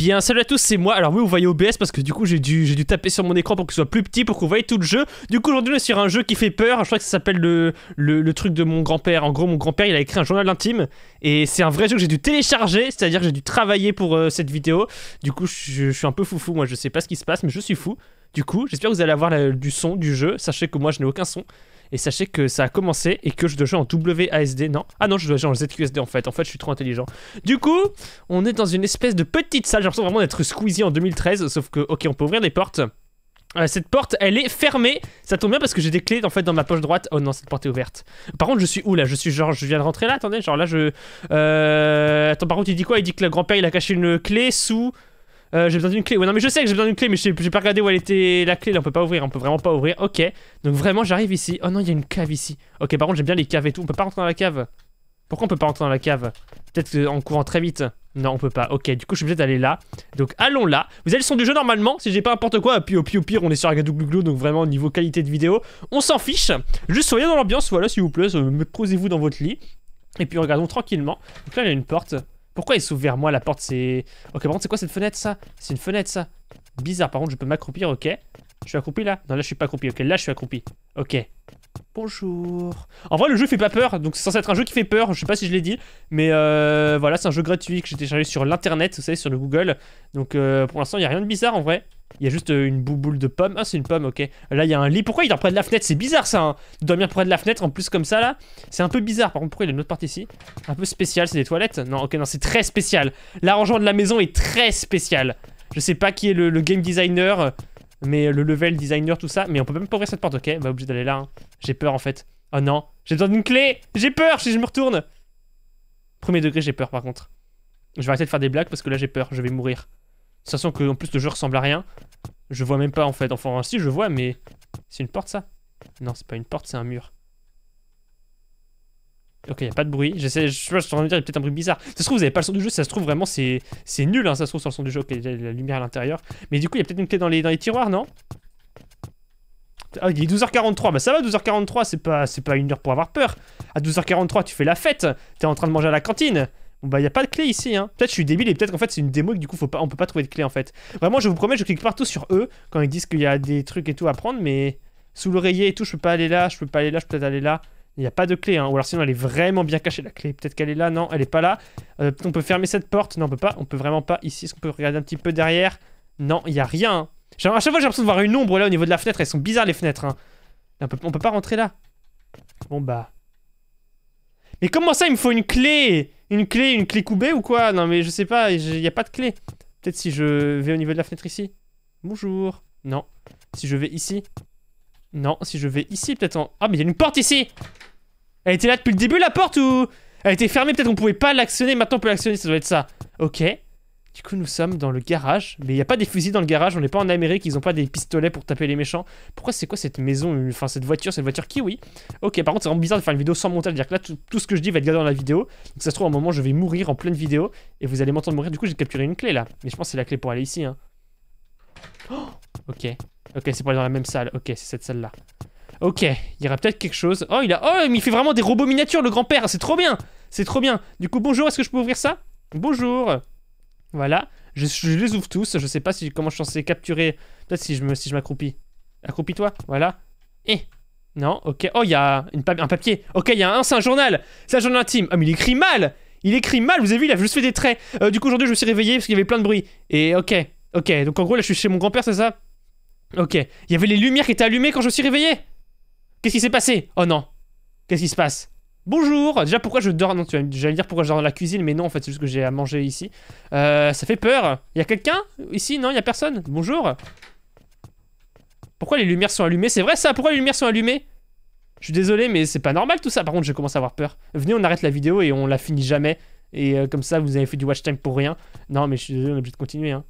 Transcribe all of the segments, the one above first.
Bien, salut à tous, c'est moi. Alors oui, vous voyez OBS parce que du coup, j'ai dû, dû taper sur mon écran pour qu'il soit plus petit, pour qu'on voyez tout le jeu. Du coup, aujourd'hui, on est sur un jeu qui fait peur. Je crois que ça s'appelle le, le, truc de mon grand-père. En gros, mon grand-père, il a écrit un journal intime. Et c'est un vrai jeu que j'ai dû télécharger, c'est-à-dire que j'ai dû travailler pour euh, cette vidéo. Du coup, je, suis un peu foufou, moi. Je sais pas ce qui se passe, mais je suis fou. Du coup, j'espère que vous allez avoir du son du jeu. Sachez que moi, je n'ai aucun son. Et sachez que ça a commencé et que je dois jouer en WASD. Non, ah non, je dois jouer en ZQSD en fait. En fait, je suis trop intelligent. Du coup, on est dans une espèce de petite salle. J'ai l'impression vraiment d'être squeezie en 2013. Sauf que, ok, on peut ouvrir les portes. Euh, cette porte, elle est fermée. Ça tombe bien parce que j'ai des clés en fait dans ma poche droite. Oh non, cette porte est ouverte. Par contre, je suis où là Je suis genre, je viens de rentrer là. Attendez, genre là, je. Euh... Attends, par contre, il dit quoi Il dit que le grand-père il a caché une clé sous euh, j'ai besoin d'une clé. Ouais, non, mais je sais que j'ai besoin d'une clé, mais j'ai pas regardé où elle était la clé. Là, on peut pas ouvrir, on peut vraiment pas ouvrir. Ok, donc vraiment, j'arrive ici. Oh non, il y a une cave ici. Ok, par contre, j'aime bien les caves et tout. On peut pas rentrer dans la cave. Pourquoi on peut pas rentrer dans la cave Peut-être en courant très vite. Non, on peut pas. Ok, du coup, je suis obligé d'aller là. Donc, allons là. Vous avez le son du jeu normalement, si j'ai pas n'importe quoi. Puis, au pire, on est sur Agadouglouglou, donc vraiment, niveau qualité de vidéo, on s'en fiche. Juste soyez dans l'ambiance, voilà, s'il vous plaît. Euh, posez-vous dans votre lit. Et puis, regardons tranquillement. Donc là, il y a une porte. Pourquoi il s'ouvre vers moi la porte C'est. Ok, par contre, c'est quoi cette fenêtre ça C'est une fenêtre ça. Bizarre, par contre, je peux m'accroupir, ok. Je suis accroupi là Non, là, je suis pas accroupi, ok. Là, je suis accroupi. Ok. Bonjour. En vrai, le jeu fait pas peur, donc c'est censé être un jeu qui fait peur. Je sais pas si je l'ai dit, mais euh, voilà, c'est un jeu gratuit que j'ai téléchargé sur l'internet, vous savez, sur le Google. Donc euh, pour l'instant, il y a rien de bizarre en vrai. Il y a juste euh, une boule de pomme. Ah, c'est une pomme, ok. Là, il y a un lit. Pourquoi il dort près de la fenêtre C'est bizarre ça. Hein de dormir près de la fenêtre, en plus comme ça là. C'est un peu bizarre. Par contre, pourquoi il y a une autre partie ici Un peu spécial, c'est des toilettes Non, ok, non, c'est très spécial. L'arrangement de la maison est très spécial. Je sais pas qui est le, le game designer mais le level designer, tout ça. Mais on peut même pas ouvrir cette porte, ok Bah, obligé d'aller là. Hein. J'ai peur en fait. Oh non, j'ai besoin d'une clé J'ai peur si je me retourne Premier degré, j'ai peur par contre. Je vais arrêter de faire des blagues parce que là j'ai peur, je vais mourir. De toute façon, que, en plus le jeu ressemble à rien. Je vois même pas en fait. Enfin, si, je vois, mais. C'est une porte ça Non, c'est pas une porte, c'est un mur. Ok, y a pas de bruit. J'essaie, je, je suis en train de dire, il y a peut-être un bruit bizarre. Ça se trouve, vous avez pas le son du jeu, ça se trouve vraiment, c'est nul, hein, ça se trouve, sur le son du jeu, ok, la lumière à l'intérieur. Mais du coup, il y a peut-être une clé dans les, tiroirs, non ah, il est 12h43, bah ça va 12h43, c'est pas, pas une heure pour avoir peur. À 12h43, tu fais la fête, t'es en train de manger à la cantine. Bon bah y a pas de clé ici hein. Peut-être je suis débile et peut-être qu'en fait c'est une démo et que du coup faut pas, on peut pas trouver de clé en fait. Vraiment je vous promets je clique partout sur eux quand ils disent qu'il y a des trucs et tout à prendre mais sous l'oreiller et tout je peux pas aller là, je peux pas aller là, je peux peut-être aller là. Il n'y a pas de clé, hein. ou alors sinon elle est vraiment bien cachée la clé. Peut-être qu'elle est là, non, elle est pas là. Euh, on peut fermer cette porte, non, on peut pas, on peut vraiment pas. Ici, est-ce qu'on peut regarder un petit peu derrière Non, il n'y a rien. à chaque fois, j'ai l'impression de voir une ombre là au niveau de la fenêtre. Elles sont bizarres les fenêtres. Hein. On, peut, pas rentrer là. Bon bah. Mais comment ça, il me faut une clé Une clé, une clé coubée ou quoi Non, mais je sais pas, il n'y a pas de clé. Peut-être si je vais au niveau de la fenêtre ici. Bonjour. Non. Si je vais ici. Non, si je vais ici, peut-être en... Ah, mais il y a une porte ici elle était là depuis le début la porte ou Elle était fermée, peut-être on pouvait pas l'actionner, maintenant on peut l'actionner, ça doit être ça. Ok. Du coup, nous sommes dans le garage, mais il n'y a pas des fusils dans le garage, on n'est pas en Amérique, ils ont pas des pistolets pour taper les méchants. Pourquoi c'est quoi cette maison, euh, enfin cette voiture, cette voiture oui Ok, par contre, c'est vraiment bizarre de faire une vidéo sans montage, dire que là, tout, ce que je dis va être gardé dans la vidéo. Donc ça se trouve, à un moment, je vais mourir en pleine vidéo, et vous allez m'entendre mourir, du coup, j'ai capturé une clé là. Mais je pense que c'est la clé pour aller ici, hein. Oh, ok, ok, c'est pour aller dans la même salle, ok, c'est cette salle-là. Ok, il y aura peut-être quelque chose. Oh, il a. Oh, mais il fait vraiment des robots miniatures, le grand-père. C'est trop bien. C'est trop bien. Du coup, bonjour, est-ce que je peux ouvrir ça Bonjour. Voilà. Je, les ouvre tous. Je sais pas si comment je suis censé capturer. Peut-être si je si m'accroupis. Accroupis-toi. Voilà. Eh. Non, ok. Oh, il y a un papier. Ok, il y a un, c'est un journal. C'est un journal intime. Ah, mais il écrit mal. Il écrit mal, vous avez vu, il a juste fait des traits. Euh, du coup, aujourd'hui, je me suis réveillé parce qu'il y avait plein de bruit. Et ok, ok. Donc en gros, là, je suis chez mon grand-père, c'est ça Ok. Il y avait les lumières qui étaient allumées quand je me suis réveillé Qu'est-ce qui s'est passé Oh non. Qu'est-ce qui se passe Bonjour Déjà, pourquoi je dors Non, tu vas me dire pourquoi je dors dans la cuisine, mais non, en fait, c'est juste que j'ai à manger ici. Euh, ça fait peur. Il y a quelqu'un ici Non, il y a personne. Bonjour. Pourquoi les lumières sont allumées C'est vrai ça Pourquoi les lumières sont allumées Je suis désolé, mais c'est pas normal tout ça. Par contre, je commence à avoir peur. Venez, on arrête la vidéo et on la finit jamais. Et euh, comme ça, vous avez fait du watch time pour rien. Non, mais je suis désolé, on est obligé de continuer. Hein.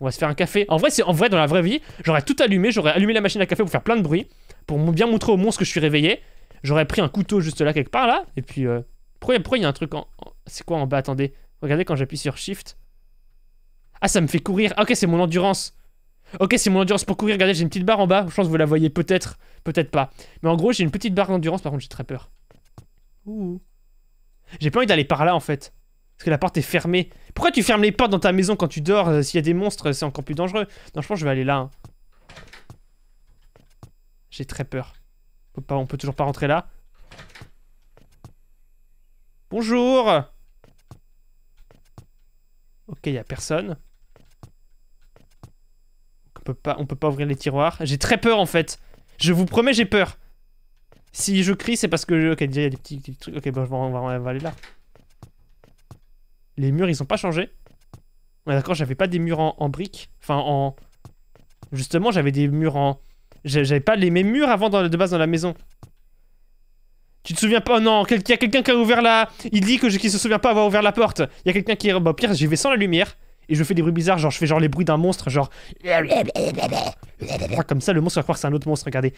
On va se faire un café. En vrai, c'est en vrai dans la vraie vie, j'aurais tout allumé, j'aurais allumé la machine à café pour faire plein de bruit pour bien montrer au monstres que je suis réveillé. J'aurais pris un couteau juste là, quelque part, là. Et puis, euh, pourquoi il y a un truc en... C'est quoi en bas Attendez. Regardez quand j'appuie sur Shift. Ah, ça me fait courir. Ah, ok, c'est mon endurance. Ok, c'est mon endurance pour courir. Regardez, j'ai une petite barre en bas. Je pense que vous la voyez peut-être, peut-être pas. Mais en gros, j'ai une petite barre d'endurance. Par contre, j'ai très peur. Ouh. J'ai pas envie d'aller par là, en fait. Parce que la porte est fermée. Pourquoi tu fermes les portes dans ta maison quand tu dors euh, S'il y a des monstres, c'est encore plus dangereux. Non, je pense que je vais aller là. Hein. J'ai très peur. On peut, peut toujours pas rentrer là. Bonjour Ok, y a personne. On peut pas, on peut pas ouvrir les tiroirs. J'ai très peur en fait. Je vous promets, j'ai peur. Si je crie, c'est parce que... Ok, déjà, il y a des petits, trucs. Ok, bon, on va, aller là. Les murs, ils ont pas changé. d'accord, j'avais pas des murs en, en, briques. Enfin, en... Justement, j'avais des murs en... J'avais pas les mêmes murs avant de base dans la maison. Tu te souviens pas Oh non, il y a quelqu'un qui a ouvert la... Il dit que je, qui se souvient pas avoir ouvert la porte. Il y a quelqu'un qui... Bah pire, j'y vais sans la lumière. Et je fais des bruits bizarres, genre je fais genre les bruits d'un monstre, genre... Comme ça, le monstre va croire que c'est un autre monstre, regardez.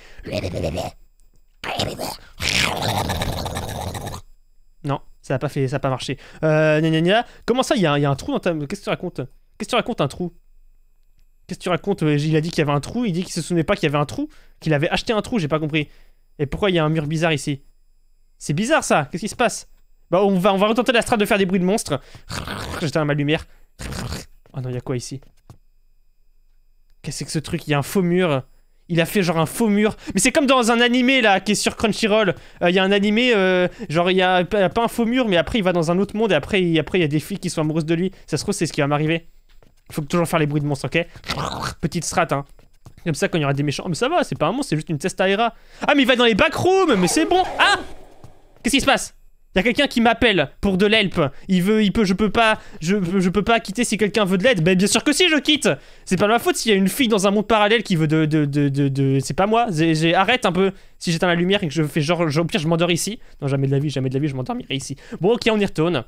Non, ça n'a pas fait, ça pas marché. Euh, gna gna gna. Comment ça, il y, y, a un trou dans ta... Qu'est-ce que tu racontes Qu'est-ce que tu racontes, un trou Qu'est-ce que tu racontes euh, Il a dit qu'il y avait un trou, il dit qu'il se souvenait pas qu'il y avait un trou, qu'il avait acheté un trou, j'ai pas compris. Et pourquoi il y a un mur bizarre ici C'est bizarre ça, qu'est-ce qui se passe Bah on va, on va retenter la strade de faire des bruits de monstres. J'éteins ma lumière. Oh non, il y a quoi ici Qu'est-ce que ce truc Il y a un faux mur. Il a fait genre un faux mur. Mais c'est comme dans un animé là qui est sur Crunchyroll. Euh, il y a un animé, euh, genre il y, a, pas un faux mur, mais après il va dans un autre monde et après il, après, il y a des filles qui sont amoureuses de lui. Ça se trouve, c'est ce qui va m'arriver faut toujours faire les bruits de monstres, ok Petite strat, hein. Comme ça, quand il y aura des méchants. Oh, mais ça va, c'est pas un monstre, c'est juste une test aéra. Ah, mais il va dans les backrooms, mais c'est bon. Ah Qu'est-ce qui se passe il y a quelqu'un qui m'appelle pour de l'help. Il veut, il peut, je peux pas, je, peux pas quitter si quelqu'un veut de l'aide. Ben bien sûr que si, je quitte. C'est pas de ma faute s'il y a une fille dans un monde parallèle qui veut de, de, c'est pas moi. arrête un peu. Si j'éteins la lumière et que je fais genre, au pire, je m'endors ici. Non, jamais de la vie, jamais de la vie, je m'endormirai ici. Bon, ok, on y retourne.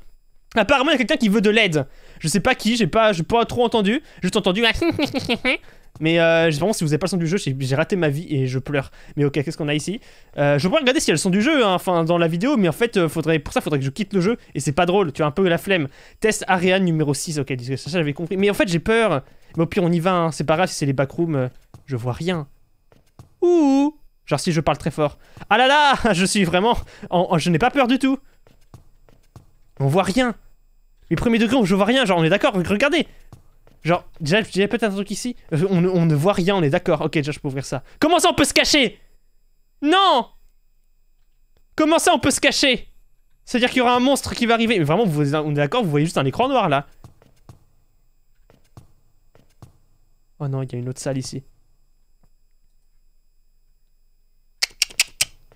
Apparemment, il y a quelqu'un qui veut de l'aide. Je sais pas qui, j'ai pas, pas trop entendu. Juste entendu. Mais euh, vraiment, si vous avez pas le son du jeu, j'ai raté ma vie et je pleure. Mais ok, qu'est-ce qu'on a ici euh, Je pourrais regarder si elles sont du jeu, hein, enfin dans la vidéo, mais en fait, euh, faudrait, pour ça, faudrait que je quitte le jeu et c'est pas drôle. Tu as un peu la flemme. Test Ariane numéro 6, ok, ça j'avais compris. Mais en fait, j'ai peur. Mais au pire, on y va, hein. c'est pas grave si c'est les backrooms, je vois rien. Ouh Genre si je parle très fort. Ah là là Je suis vraiment. je n'ai pas peur du tout on voit rien. Les premiers degrés, je vois rien. Genre, on est d'accord, regardez. Genre, déjà, j'ai peut-être un truc ici. Euh, on, ne voit rien, on est d'accord. Ok, déjà, je peux ouvrir ça. Comment ça, on peut se cacher Non Comment ça, on peut se cacher C'est-à-dire qu'il y aura un monstre qui va arriver. Mais vraiment, vous, on est d'accord, vous voyez juste un écran noir, là. Oh non, il y a une autre salle ici.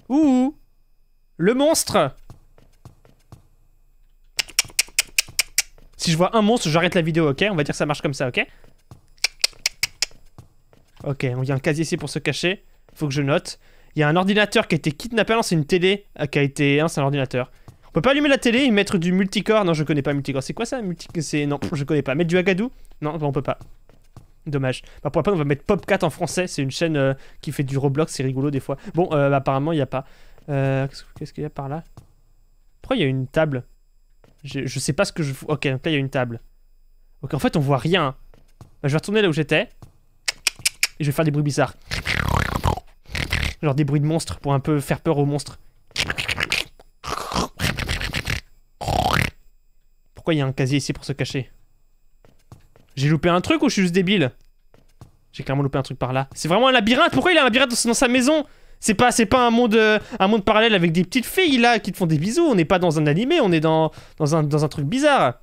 Ouh Le monstre Si je vois un monstre, j'arrête la vidéo, ok On va dire que ça marche comme ça, ok Ok, on y a un casier ici pour se cacher. Faut que je note. Il y a un ordinateur qui a été kidnappé. Ah non, c'est une télé euh, qui a été... un hein, c'est un ordinateur. On peut pas allumer la télé et mettre du multicore. Non, je connais pas multicore. C'est quoi ça Multi... Non, je connais pas. Mettre du Agadou Non, on peut pas. Dommage. Bah, pour la on va mettre Popcat en français. C'est une chaîne euh, qui fait du Roblox. C'est rigolo des fois. Bon, euh, apparemment, il n'y a pas. Qu'est-ce qu'il y a par là Pourquoi il y a une table je, sais pas ce que je... Ok, donc là, il y a une table. Ok, en fait, on voit rien. Bah, je vais retourner là où j'étais. Et je vais faire des bruits bizarres. Genre des bruits de monstres pour un peu faire peur aux monstres. Pourquoi il y a un casier ici pour se cacher J'ai loupé un truc ou je suis juste débile J'ai clairement loupé un truc par là. C'est vraiment un labyrinthe Pourquoi il a un labyrinthe dans sa maison c'est pas, c'est pas un monde, euh, un monde parallèle avec des petites filles là qui te font des bisous. On n'est pas dans un animé, on est dans, dans, un, dans un truc bizarre.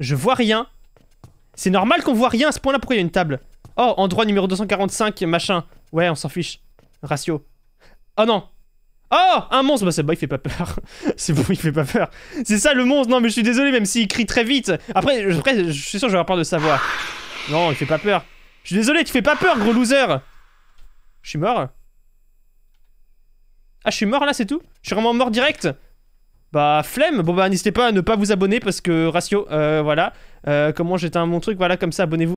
Je vois rien. C'est normal qu'on voit rien à ce point-là. Pourquoi il y a une table Oh, endroit numéro 245, machin. Ouais, on s'en fiche. Ratio. Oh non. Oh Un monstre Bah c'est bon, bah, il fait pas peur. c'est bon, il fait pas peur. C'est ça le monstre Non mais je suis désolé, même s'il crie très vite. Après, je suis sûr que je vais avoir peur de sa voix. Non, il fait pas peur. Je suis désolé, tu fais pas peur, gros loser Je suis mort Ah, je suis mort là, c'est tout Je suis vraiment mort direct bah flemme, bon bah n'hésitez pas à ne pas vous abonner parce que ratio, euh, voilà, euh, comment j'éteins mon truc, voilà comme ça abonnez-vous.